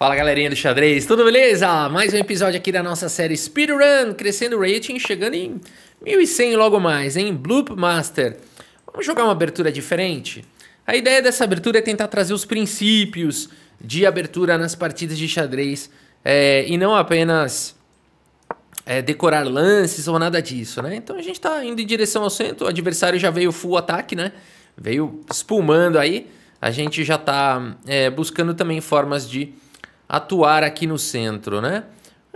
Fala galerinha do xadrez, tudo beleza? Mais um episódio aqui da nossa série Speedrun, crescendo o rating, chegando em 1100 logo mais, em Bloop Master. Vamos jogar uma abertura diferente? A ideia dessa abertura é tentar trazer os princípios de abertura nas partidas de xadrez é, e não apenas é, decorar lances ou nada disso, né? Então a gente está indo em direção ao centro, o adversário já veio full ataque, né? Veio espumando aí, a gente já está é, buscando também formas de atuar aqui no centro, né?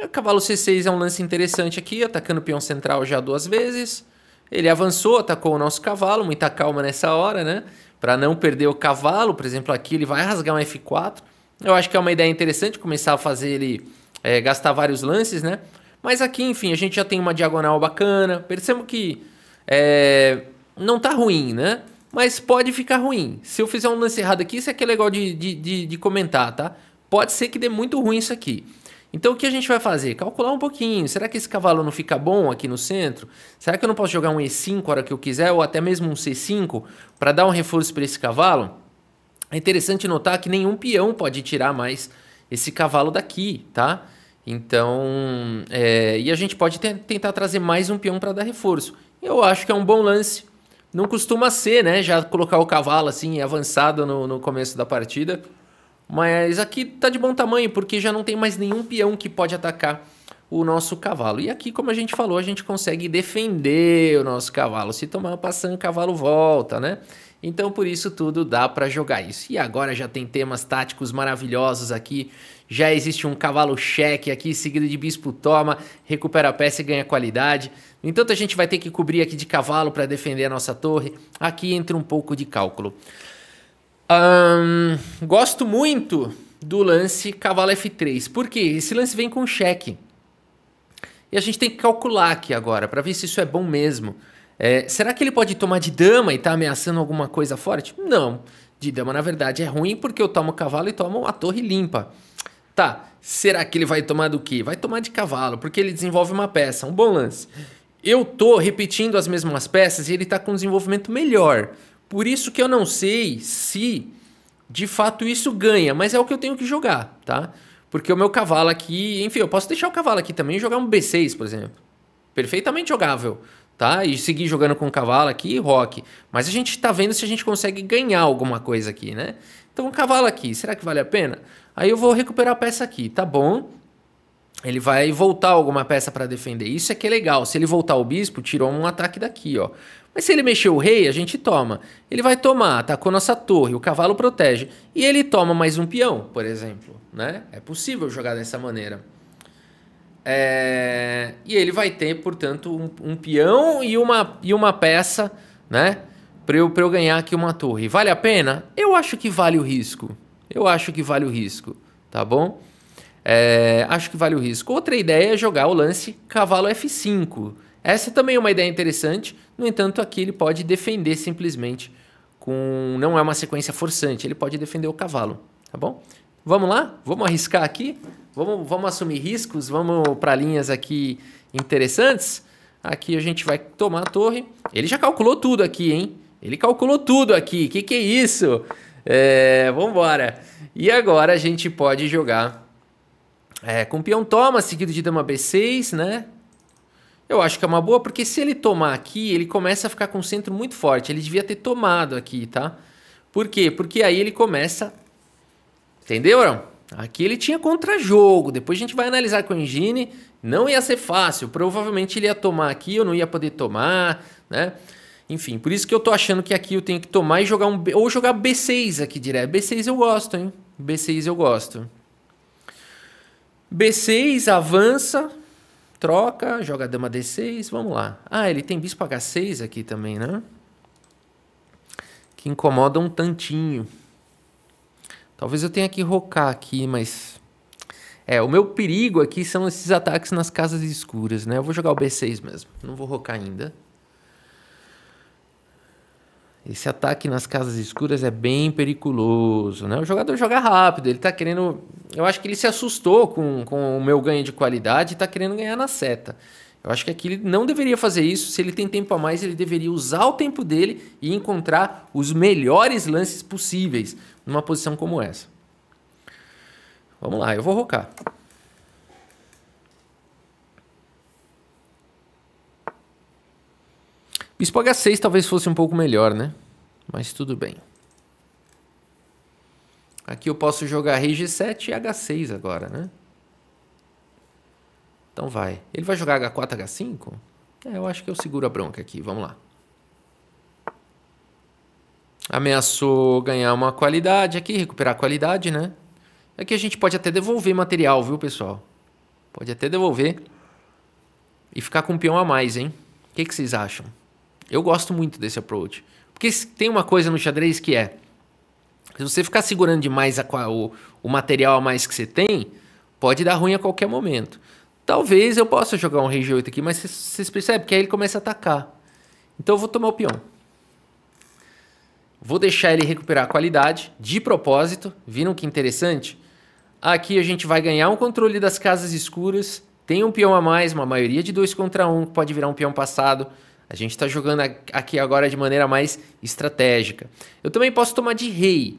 O cavalo C6 é um lance interessante aqui, atacando o peão central já duas vezes. Ele avançou, atacou o nosso cavalo, muita calma nessa hora, né? Para não perder o cavalo, por exemplo, aqui ele vai rasgar um F4. Eu acho que é uma ideia interessante começar a fazer ele é, gastar vários lances, né? Mas aqui, enfim, a gente já tem uma diagonal bacana. Percebo que é, não tá ruim, né? Mas pode ficar ruim. Se eu fizer um lance errado aqui, isso aqui é, é legal de, de, de, de comentar, tá? pode ser que dê muito ruim isso aqui. Então o que a gente vai fazer? Calcular um pouquinho. Será que esse cavalo não fica bom aqui no centro? Será que eu não posso jogar um E5 a hora que eu quiser ou até mesmo um C5 para dar um reforço para esse cavalo? É interessante notar que nenhum peão pode tirar mais esse cavalo daqui, tá? Então, é... e a gente pode tentar trazer mais um peão para dar reforço. Eu acho que é um bom lance. Não costuma ser, né? Já colocar o cavalo assim avançado no, no começo da partida. Mas aqui tá de bom tamanho, porque já não tem mais nenhum peão que pode atacar o nosso cavalo. E aqui, como a gente falou, a gente consegue defender o nosso cavalo. Se tomar uma passando, o cavalo volta, né? Então, por isso tudo dá para jogar isso. E agora já tem temas táticos maravilhosos aqui. Já existe um cavalo cheque aqui, seguido de bispo toma, recupera a peça e ganha qualidade. No entanto, a gente vai ter que cobrir aqui de cavalo para defender a nossa torre. Aqui entra um pouco de cálculo. Um, gosto muito do lance cavalo F3, porque esse lance vem com cheque. E a gente tem que calcular aqui agora para ver se isso é bom mesmo. É, será que ele pode tomar de dama e tá ameaçando alguma coisa forte? Não. De dama, na verdade, é ruim porque eu tomo cavalo e tomo a torre limpa. Tá, será que ele vai tomar do que? Vai tomar de cavalo, porque ele desenvolve uma peça, um bom lance. Eu tô repetindo as mesmas peças e ele tá com um desenvolvimento melhor. Por isso que eu não sei se de fato isso ganha, mas é o que eu tenho que jogar, tá? Porque o meu cavalo aqui, enfim, eu posso deixar o cavalo aqui também e jogar um B6, por exemplo. Perfeitamente jogável, tá? E seguir jogando com o cavalo aqui e rock. Mas a gente está vendo se a gente consegue ganhar alguma coisa aqui, né? Então, o cavalo aqui, será que vale a pena? Aí eu vou recuperar a peça aqui, tá bom? Ele vai voltar alguma peça para defender. Isso é que é legal. Se ele voltar o bispo, tirou um ataque daqui, ó. Mas se ele mexer o rei, a gente toma. Ele vai tomar, atacou nossa torre, o cavalo protege. E ele toma mais um peão, por exemplo. Né? É possível jogar dessa maneira. É... E ele vai ter, portanto, um, um, peão e uma, e uma peça né? para eu, pra eu ganhar aqui uma torre. Vale a pena? Eu acho que vale o risco. Eu acho que vale o risco, tá bom? É... acho que vale o risco. Outra ideia é jogar o lance cavalo F5 essa também é uma ideia interessante, no entanto, aqui ele pode defender simplesmente com não é uma sequência forçante, ele pode defender o cavalo, tá bom? Vamos lá? Vamos arriscar aqui? Vamos, vamos assumir riscos? Vamos para linhas aqui interessantes? Aqui a gente vai tomar a torre. Ele já calculou tudo aqui, hein? Ele calculou tudo aqui. Que que é isso? É, vambora. E agora a gente pode jogar é, com peão toma, seguido de dama b6, né? Eu acho que é uma boa, porque se ele tomar aqui, ele começa a ficar com um centro muito forte. Ele devia ter tomado aqui, tá? Por quê? Porque aí ele começa. Entendeu, Arão? Aqui ele tinha contra-jogo. Depois a gente vai analisar com o Engine. Não ia ser fácil. Provavelmente ele ia tomar aqui, eu não ia poder tomar, né? Enfim, por isso que eu tô achando que aqui eu tenho que tomar e jogar um. B... Ou jogar B6 aqui direto. B6 eu gosto, hein? B6 eu gosto. B6 avança. Troca, joga dama D6, vamos lá. Ah, ele tem bispo H6 aqui também, né? Que incomoda um tantinho. Talvez eu tenha que rocar aqui, mas... É, o meu perigo aqui são esses ataques nas casas escuras, né? Eu vou jogar o B6 mesmo, não vou rocar ainda. Esse ataque nas casas escuras é bem periculoso, né? O jogador joga rápido, ele tá querendo eu acho que ele se assustou com, com o meu ganho de qualidade e está querendo ganhar na seta. Eu acho que aqui ele não deveria fazer isso. Se ele tem tempo a mais, ele deveria usar o tempo dele e encontrar os melhores lances possíveis numa posição como essa. Vamos lá, eu vou rocar. Bispo H6 talvez fosse um pouco melhor, né? Mas tudo bem. Aqui eu posso jogar rei G7 e H6 agora, né? Então vai. Ele vai jogar H4, H5? É, eu acho que eu seguro a bronca aqui. Vamos lá. Ameaçou ganhar uma qualidade aqui, recuperar a qualidade, né? Aqui a gente pode até devolver material, viu, pessoal? Pode até devolver. E ficar com um peão a mais, hein? O que, que vocês acham? Eu gosto muito desse approach. Porque tem uma coisa no xadrez que é... Se você ficar segurando demais a, o, o material a mais que você tem, pode dar ruim a qualquer momento. Talvez eu possa jogar um rei g8 aqui, mas vocês percebem que aí ele começa a atacar. Então eu vou tomar o peão. Vou deixar ele recuperar a qualidade, de propósito. Viram que interessante? Aqui a gente vai ganhar um controle das casas escuras. Tem um peão a mais, uma maioria de 2 contra 1, um, pode virar um peão passado. A gente está jogando aqui agora de maneira mais estratégica. Eu também posso tomar de rei,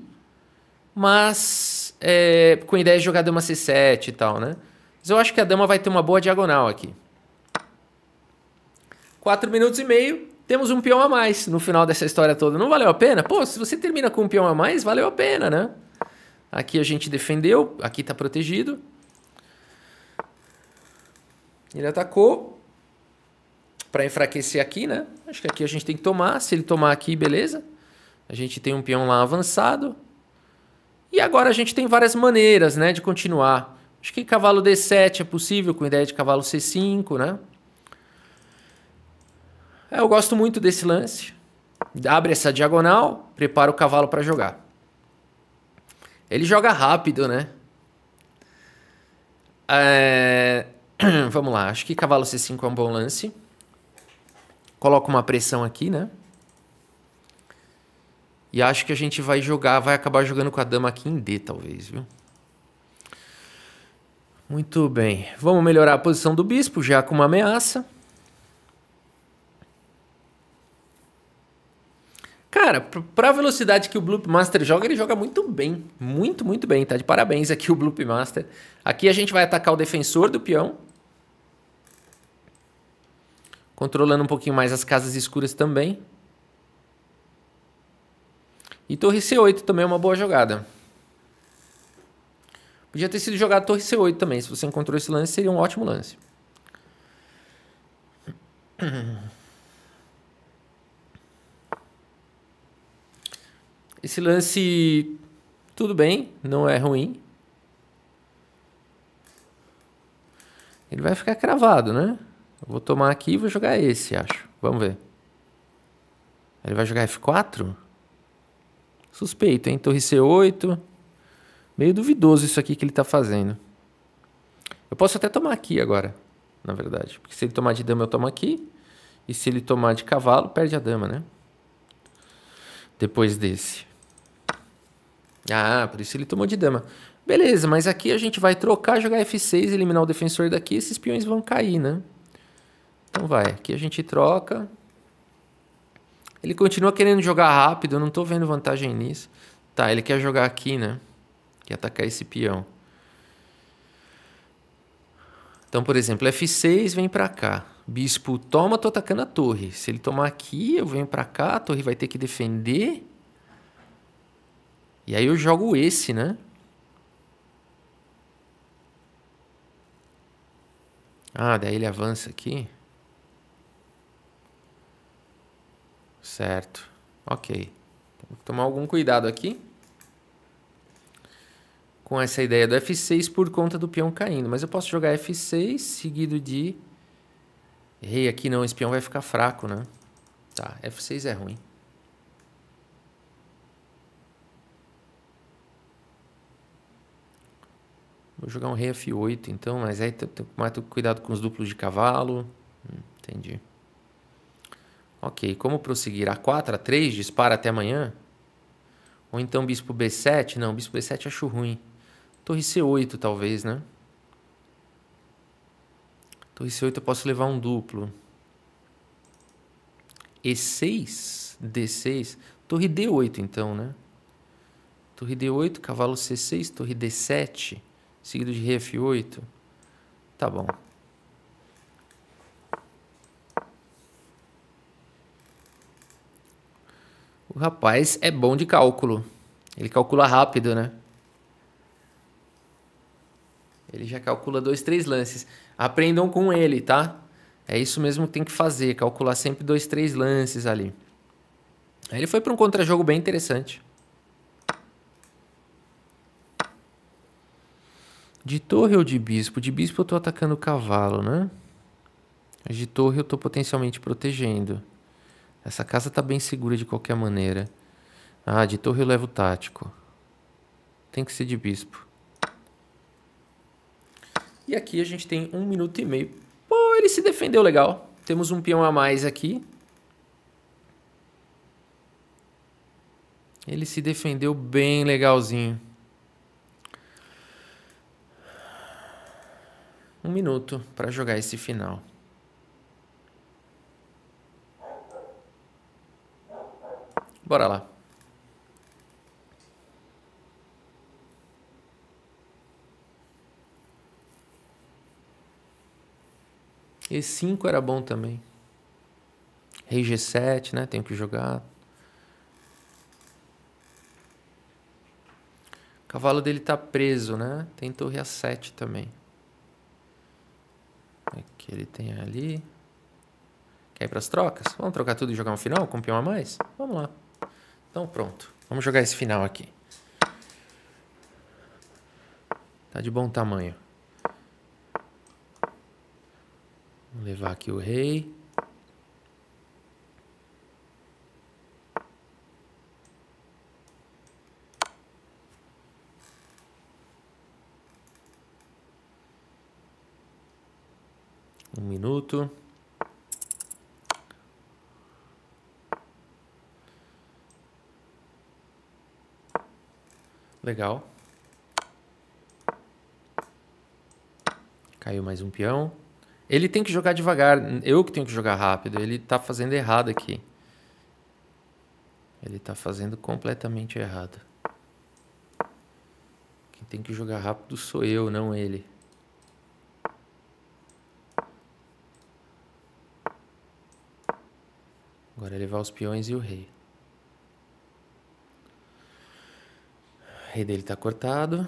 mas é, com a ideia de jogar dama c7 e tal, né? Mas eu acho que a dama vai ter uma boa diagonal aqui. 4 minutos e meio, temos um peão a mais no final dessa história toda. Não valeu a pena? Pô, se você termina com um peão a mais, valeu a pena, né? Aqui a gente defendeu, aqui está protegido. Ele atacou, para enfraquecer aqui, né? Acho que aqui a gente tem que tomar. Se ele tomar aqui, beleza. A gente tem um peão lá avançado. E agora a gente tem várias maneiras, né, de continuar. Acho que cavalo D7 é possível, com ideia de cavalo C5, né? É, eu gosto muito desse lance. Abre essa diagonal, prepara o cavalo para jogar. Ele joga rápido, né? É... Vamos lá, acho que cavalo C5 é um bom lance. Coloca uma pressão aqui, né? E acho que a gente vai jogar, vai acabar jogando com a dama aqui em D, talvez, viu? Muito bem. Vamos melhorar a posição do bispo, já com uma ameaça. Cara, pra velocidade que o Bloop Master joga, ele joga muito bem. Muito, muito bem. Tá de parabéns aqui o Bloop Master. Aqui a gente vai atacar o defensor do peão. Controlando um pouquinho mais as casas escuras também. E torre C8 também é uma boa jogada. Podia ter sido jogado torre C8 também. Se você encontrou esse lance, seria um ótimo lance. Esse lance, tudo bem, não é ruim. Ele vai ficar cravado, né? vou tomar aqui e vou jogar esse, acho. Vamos ver. Ele vai jogar F4? Suspeito, hein? Torre C8. Meio duvidoso isso aqui que ele tá fazendo. Eu posso até tomar aqui agora, na verdade. Porque se ele tomar de dama, eu tomo aqui. E se ele tomar de cavalo, perde a dama, né? Depois desse. Ah, por isso ele tomou de dama. Beleza, mas aqui a gente vai trocar, jogar F6, eliminar o defensor daqui. Esses peões vão cair, né? Então vai, aqui a gente troca. Ele continua querendo jogar rápido, eu não estou vendo vantagem nisso. Tá, ele quer jogar aqui, né? Quer atacar esse peão. Então, por exemplo, F6 vem para cá. Bispo toma, tô atacando a torre. Se ele tomar aqui, eu venho para cá, a torre vai ter que defender. E aí eu jogo esse, né? Ah, daí ele avança aqui. Certo. Ok. Tem que tomar algum cuidado aqui com essa ideia do F6 por conta do peão caindo. Mas eu posso jogar F6 seguido de... Rei aqui não, esse peão vai ficar fraco, né? Tá, F6 é ruim. Vou jogar um rei F8 então, mas aí tomar cuidado com os duplos de cavalo. Hum, entendi. Ok, como prosseguir? A4, A3, dispara até amanhã? Ou então bispo B7? Não, bispo B7 acho ruim. Torre C8 talvez, né? Torre C8 eu posso levar um duplo. E6, D6, torre D8 então, né? Torre D8, cavalo C6, torre D7, seguido de rei F8. Tá bom. O rapaz é bom de cálculo. Ele calcula rápido, né? Ele já calcula dois, três lances. Aprendam com ele, tá? É isso mesmo que tem que fazer, calcular sempre dois, três lances ali. Aí ele foi para um contra-jogo bem interessante. De torre ou de bispo? De bispo eu estou atacando o cavalo, né? De torre eu estou potencialmente protegendo. Essa casa tá bem segura de qualquer maneira. Ah, de torre eu levo tático. Tem que ser de bispo. E aqui a gente tem um minuto e meio. Pô, ele se defendeu legal. Temos um peão a mais aqui. Ele se defendeu bem legalzinho. Um minuto para jogar esse final. Bora lá. E5 era bom também. Rei G7, né? Tenho que jogar. O cavalo dele tá preso, né? Tem torre A7 também. que ele tem ali. Quer ir pras trocas? Vamos trocar tudo e jogar um final com um peão a mais? Vamos lá. Então pronto, vamos jogar esse final aqui. Tá de bom tamanho. Vou levar aqui o rei. Um minuto. Legal. Caiu mais um peão. Ele tem que jogar devagar. Eu que tenho que jogar rápido. Ele está fazendo errado aqui. Ele está fazendo completamente errado. Quem tem que jogar rápido sou eu, não ele. Agora ele vai os peões e o rei. rei dele está cortado.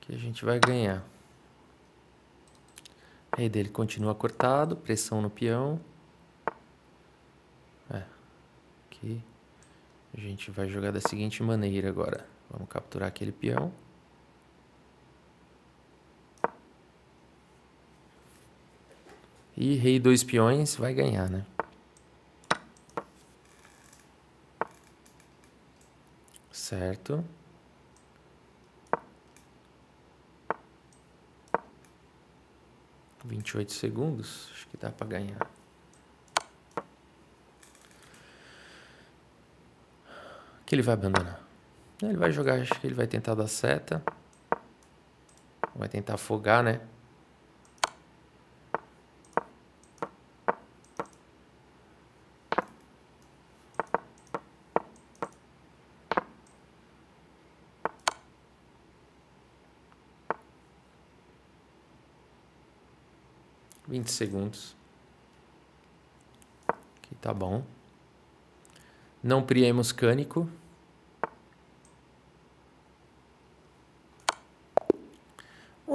Que a gente vai ganhar. Rei dele continua cortado, pressão no peão aqui. A gente vai jogar da seguinte maneira agora. Vamos capturar aquele peão. E rei dois peões vai ganhar, né? Certo. Vinte e oito segundos, acho que dá para ganhar. que ele vai abandonar? Ele vai jogar, acho que ele vai tentar dar seta. Vai tentar afogar, né? Vinte segundos. Aqui tá bom. Não priemos cânico.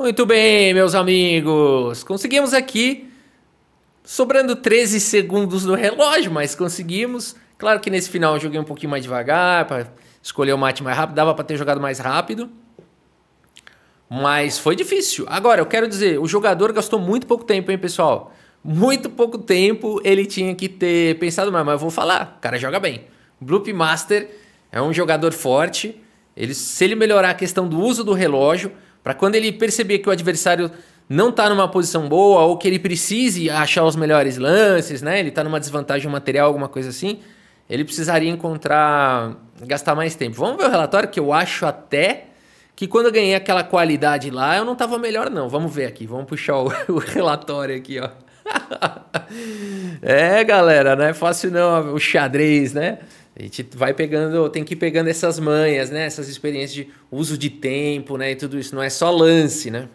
Muito bem, meus amigos. Conseguimos aqui, sobrando 13 segundos no relógio, mas conseguimos. Claro que nesse final eu joguei um pouquinho mais devagar, para escolher o mate mais rápido. Dava para ter jogado mais rápido. Mas foi difícil. Agora, eu quero dizer, o jogador gastou muito pouco tempo, hein, pessoal? Muito pouco tempo ele tinha que ter pensado, mais. mas eu vou falar, o cara joga bem. Bloop Master é um jogador forte. Ele, se ele melhorar a questão do uso do relógio, para quando ele perceber que o adversário não está numa posição boa ou que ele precise achar os melhores lances, né? Ele está numa desvantagem material, alguma coisa assim, ele precisaria encontrar, gastar mais tempo. Vamos ver o relatório que eu acho até que quando eu ganhei aquela qualidade lá, eu não estava melhor não. Vamos ver aqui, vamos puxar o, o relatório aqui, ó. é, galera, não é fácil não, o xadrez, né? A gente vai pegando, tem que ir pegando essas manhas, né? Essas experiências de uso de tempo, né? E tudo isso. Não é só lance, né?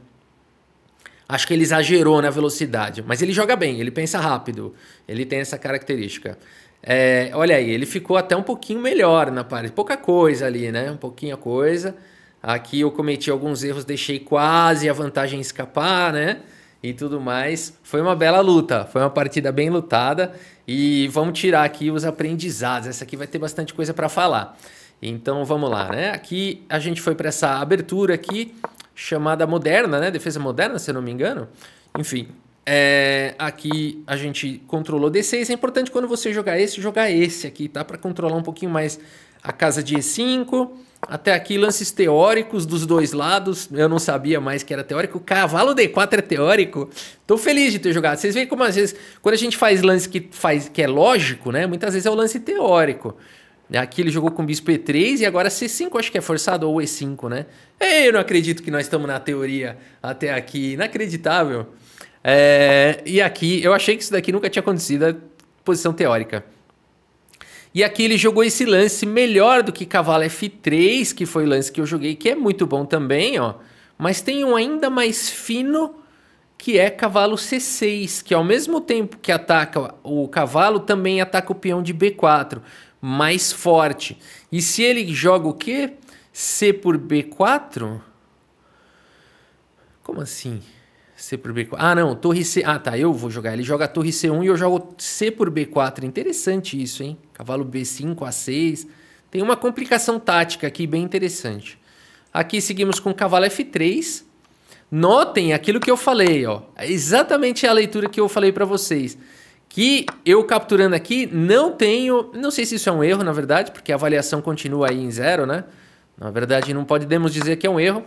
Acho que ele exagerou na velocidade, mas ele joga bem, ele pensa rápido, ele tem essa característica. É, olha aí, ele ficou até um pouquinho melhor na parede, pouca coisa ali, né? Um pouquinho a coisa. Aqui eu cometi alguns erros, deixei quase a vantagem escapar, né? e tudo mais. Foi uma bela luta, foi uma partida bem lutada e vamos tirar aqui os aprendizados. Essa aqui vai ter bastante coisa para falar. Então vamos lá, né? Aqui a gente foi para essa abertura aqui chamada moderna, né? Defesa moderna, se eu não me engano. Enfim, é, aqui a gente controlou D6. É importante quando você jogar esse, jogar esse aqui, tá? Para controlar um pouquinho mais a casa de E5. Até aqui, lances teóricos dos dois lados. Eu não sabia mais que era teórico. Cavalo D4 é teórico. Tô feliz de ter jogado. Vocês veem como às vezes, quando a gente faz lance que, faz, que é lógico, né? Muitas vezes é o lance teórico. Aqui ele jogou com bispo E3 e agora C5 acho que é forçado ou E5, né? Eu não acredito que nós estamos na teoria até aqui. Inacreditável. É, e aqui, eu achei que isso daqui nunca tinha acontecido, a é posição teórica. E aqui ele jogou esse lance melhor do que cavalo F3, que foi o lance que eu joguei, que é muito bom também, ó. Mas tem um ainda mais fino, que é cavalo C6, que ao mesmo tempo que ataca o cavalo, também ataca o peão de B4, mais forte. E se ele joga o quê? C por B4? Como assim? C por B4. Ah, não, torre C. Ah, tá, eu vou jogar. Ele joga torre C1 e eu jogo C por B4. Interessante isso, hein? Cavalo B5, A6. Tem uma complicação tática aqui bem interessante. Aqui seguimos com cavalo F3. Notem aquilo que eu falei, ó. É exatamente a leitura que eu falei para vocês. Que eu capturando aqui não tenho... Não sei se isso é um erro, na verdade, porque a avaliação continua aí em zero, né? Na verdade, não podemos dizer que é um erro.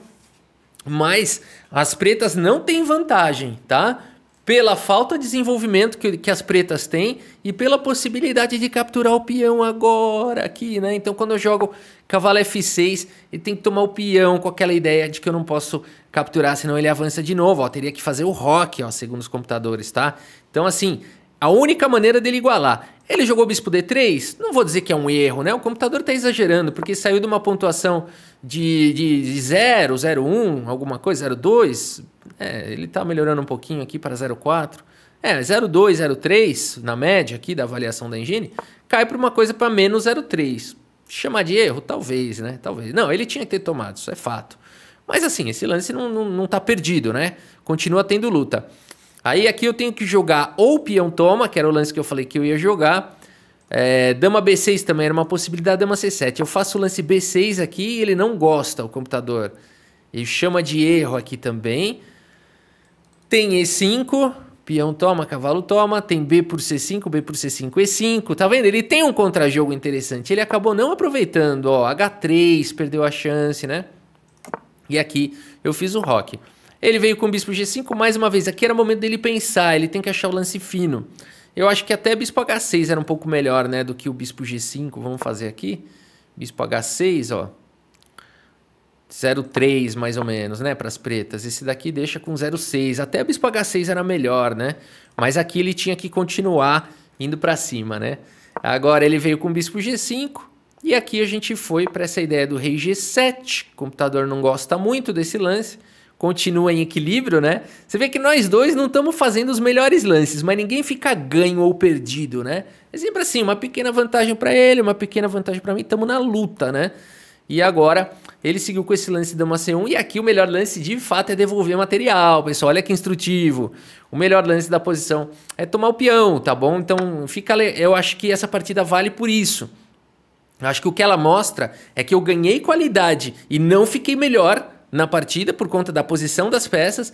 Mas as pretas não têm vantagem, tá? Pela falta de desenvolvimento que, que as pretas têm e pela possibilidade de capturar o peão agora aqui, né? Então quando eu jogo cavalo F6, ele tem que tomar o peão com aquela ideia de que eu não posso capturar, senão ele avança de novo. Ó, teria que fazer o rock, ó, segundo os computadores, tá? Então assim, a única maneira dele igualar. Ele jogou bispo D3? Não vou dizer que é um erro, né? O computador está exagerando, porque saiu de uma pontuação de, de 0, 01, alguma coisa, 02, é, ele está melhorando um pouquinho aqui para 04. É, 02, 03, na média aqui da avaliação da Engine, cai para uma coisa para menos 03. Chamar de erro? Talvez, né? Talvez. Não, ele tinha que ter tomado, isso é fato. Mas assim, esse lance não, não, não tá perdido, né? Continua tendo luta. Aí aqui eu tenho que jogar ou peão toma, que era o lance que eu falei que eu ia jogar, é, dama B6 também era uma possibilidade, dama C7. Eu faço o lance B6 aqui e ele não gosta, o computador. Ele chama de erro aqui também. Tem E5, peão toma, cavalo toma. Tem B por C5, B por C5, E5. Tá vendo? Ele tem um contrajogo interessante. Ele acabou não aproveitando. Ó, H3, perdeu a chance, né? E aqui eu fiz o rock. Ele veio com o bispo G5, mais uma vez. Aqui era o momento dele pensar. Ele tem que achar o lance fino. Eu acho que até bispo H6 era um pouco melhor, né, do que o bispo G5. Vamos fazer aqui. Bispo H6, ó. 0,3 mais ou menos, né, para as pretas. Esse daqui deixa com 0,6. Até bispo H6 era melhor, né? Mas aqui ele tinha que continuar indo para cima, né? Agora ele veio com o bispo G5 e aqui a gente foi para essa ideia do rei G7. O computador não gosta muito desse lance continua em equilíbrio, né? Você vê que nós dois não estamos fazendo os melhores lances, mas ninguém fica ganho ou perdido, né? É sempre assim, uma pequena vantagem para ele, uma pequena vantagem para mim, estamos na luta, né? E agora ele seguiu com esse lance uma C1 e aqui o melhor lance de fato é devolver material, pessoal, olha que instrutivo. O melhor lance da posição é tomar o peão, tá bom? Então fica, eu acho que essa partida vale por isso. Eu acho que o que ela mostra é que eu ganhei qualidade e não fiquei melhor na partida por conta da posição das peças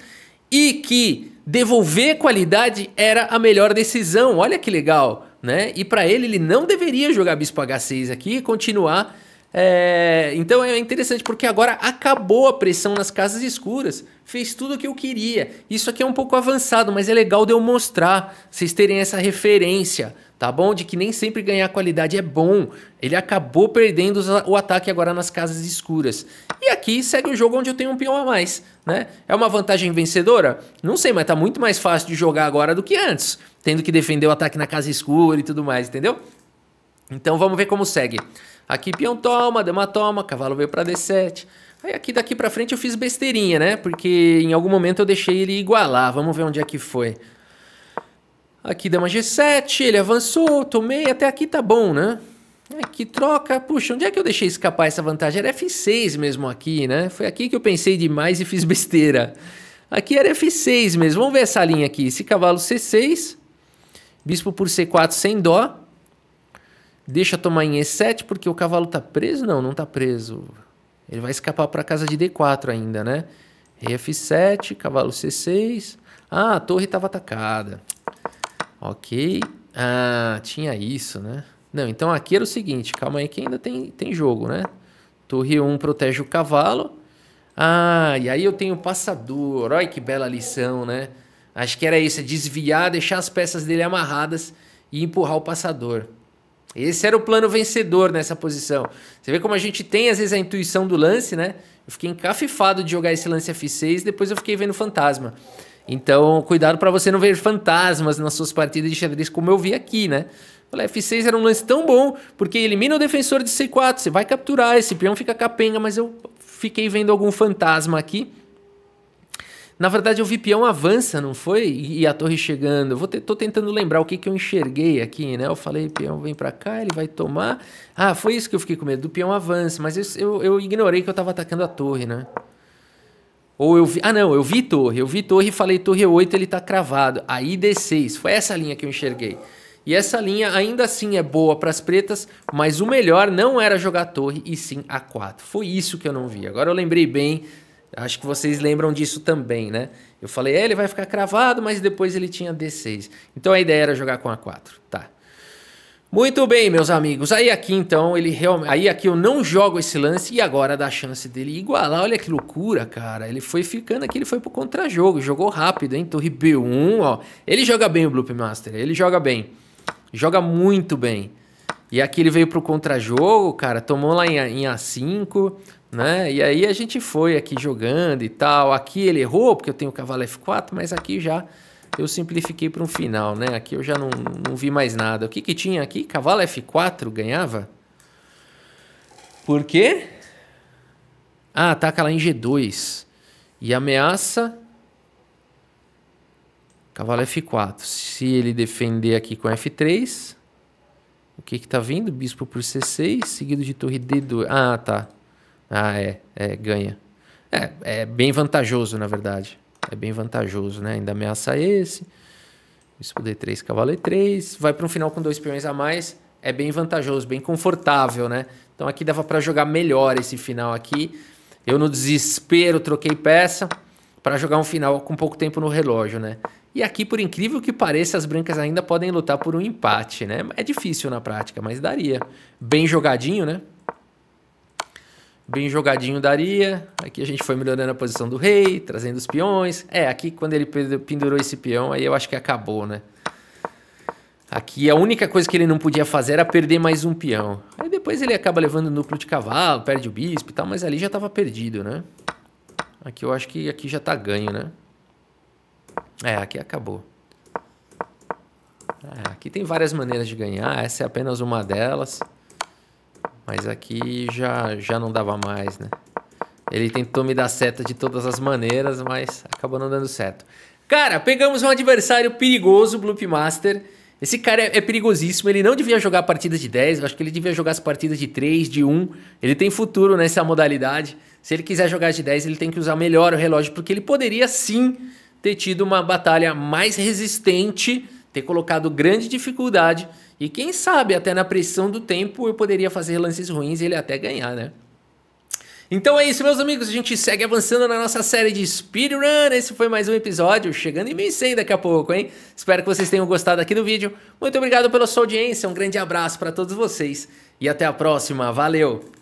e que devolver qualidade era a melhor decisão. Olha que legal, né? E para ele, ele não deveria jogar Bispo H6 aqui e continuar. É... Então é interessante porque agora acabou a pressão nas casas escuras. Fez tudo o que eu queria. Isso aqui é um pouco avançado, mas é legal de eu mostrar, vocês terem essa referência tá bom? De que nem sempre ganhar qualidade é bom. Ele acabou perdendo o ataque agora nas casas escuras. E aqui segue o jogo onde eu tenho um peão a mais, né? É uma vantagem vencedora? Não sei, mas tá muito mais fácil de jogar agora do que antes, tendo que defender o ataque na casa escura e tudo mais, entendeu? Então vamos ver como segue. Aqui peão toma, dama toma, cavalo veio para d7. Aí aqui daqui para frente eu fiz besteirinha, né? Porque em algum momento eu deixei ele igualar. Vamos ver onde é que foi. Aqui dama G7, ele avançou, tomei, até aqui tá bom, né? Aqui troca, puxa, onde é que eu deixei escapar essa vantagem? Era F6 mesmo aqui, né? Foi aqui que eu pensei demais e fiz besteira. Aqui era F6 mesmo, vamos ver essa linha aqui. Esse cavalo C6, bispo por C4 sem dó. Deixa tomar em E7 porque o cavalo tá preso? Não, não tá preso. Ele vai escapar para casa de D4 ainda, né? F7, cavalo C6. Ah, a torre estava atacada. Ok. Ah, tinha isso, né? Não, então aqui era o seguinte, calma aí que ainda tem, tem jogo, né? Torre 1 protege o cavalo. Ah, e aí eu tenho o passador. Olha que bela lição, né? Acho que era isso, é desviar, deixar as peças dele amarradas e empurrar o passador. Esse era o plano vencedor nessa posição. Você vê como a gente tem, às vezes, a intuição do lance, né? Eu fiquei encafifado de jogar esse lance F6, depois eu fiquei vendo fantasma. Então, cuidado para você não ver fantasmas nas suas partidas de xadrez, como eu vi aqui, né? Falei, F6 era um lance tão bom, porque elimina o defensor de C4, você vai capturar, esse peão fica capenga, mas eu fiquei vendo algum fantasma aqui. Na verdade, eu vi peão avança, não foi? E a torre chegando. Vou te, tô tentando lembrar o que, que eu enxerguei aqui, né? Eu falei, peão vem para cá, ele vai tomar. Ah, foi isso que eu fiquei com medo, do peão avança. Mas eu, eu, eu ignorei que eu estava atacando a torre, né? Ou eu vi. Ah, não, eu vi torre. Eu vi torre e falei torre 8, ele está cravado. Aí D6. Foi essa linha que eu enxerguei. E essa linha ainda assim é boa para as pretas, mas o melhor não era jogar torre e sim A4. Foi isso que eu não vi. Agora eu lembrei bem, acho que vocês lembram disso também, né? Eu falei, é, ele vai ficar cravado, mas depois ele tinha D6. Então a ideia era jogar com A4. Tá. Muito bem, meus amigos. Aí aqui então ele realmente. Aí aqui eu não jogo esse lance e agora dá a chance dele igualar. Olha que loucura, cara. Ele foi ficando aqui, ele foi pro contra-jogo. Jogou rápido, hein? Torre B1, ó. Ele joga bem o Bloop Master. Ele joga bem. Joga muito bem. E aqui ele veio pro contra-jogo, cara. Tomou lá em, em A5, né? E aí a gente foi aqui jogando e tal. Aqui ele errou, porque eu tenho o cavalo F4, mas aqui já eu simplifiquei para um final, né? Aqui eu já não, não vi mais nada. O que, que tinha aqui? Cavalo F4 ganhava? Por quê? Ah, ataca lá em G2. E ameaça... Cavalo F4. Se ele defender aqui com F3... O que que tá vindo? Bispo por C6, seguido de torre D2. Ah, tá. Ah, é. É, ganha. É, é bem vantajoso, na verdade é bem vantajoso, né? Ainda ameaça esse. Bispo D3, cavalo E3. Vai para um final com dois peões a mais. É bem vantajoso, bem confortável, né? Então aqui dava para jogar melhor esse final aqui. Eu no desespero troquei peça para jogar um final com pouco tempo no relógio, né? E aqui, por incrível que pareça, as brancas ainda podem lutar por um empate, né? É difícil na prática, mas daria. Bem jogadinho, né? bem jogadinho daria. Aqui a gente foi melhorando a posição do rei, trazendo os peões. É, aqui quando ele pendurou esse peão, aí eu acho que acabou, né? Aqui a única coisa que ele não podia fazer era perder mais um peão. Aí depois ele acaba levando o núcleo de cavalo, perde o bispo e tal, mas ali já estava perdido, né? Aqui eu acho que aqui já está ganho, né? É, aqui acabou. É, aqui tem várias maneiras de ganhar, essa é apenas uma delas. Mas aqui já, já não dava mais, né? Ele tentou me dar seta de todas as maneiras, mas acabou não dando certo. Cara, pegamos um adversário perigoso, Bloop Master. Esse cara é, é, perigosíssimo, ele não devia jogar partidas de 10, eu acho que ele devia jogar as partidas de 3, de 1. Ele tem futuro nessa modalidade. Se ele quiser jogar de 10, ele tem que usar melhor o relógio, porque ele poderia sim ter tido uma batalha mais resistente ter colocado grande dificuldade e quem sabe até na pressão do tempo eu poderia fazer lances ruins e ele até ganhar, né? Então é isso, meus amigos. A gente segue avançando na nossa série de Speedrun. Esse foi mais um episódio, chegando em 1100 daqui a pouco, hein? Espero que vocês tenham gostado aqui do vídeo. Muito obrigado pela sua audiência. Um grande abraço para todos vocês e até a próxima. Valeu!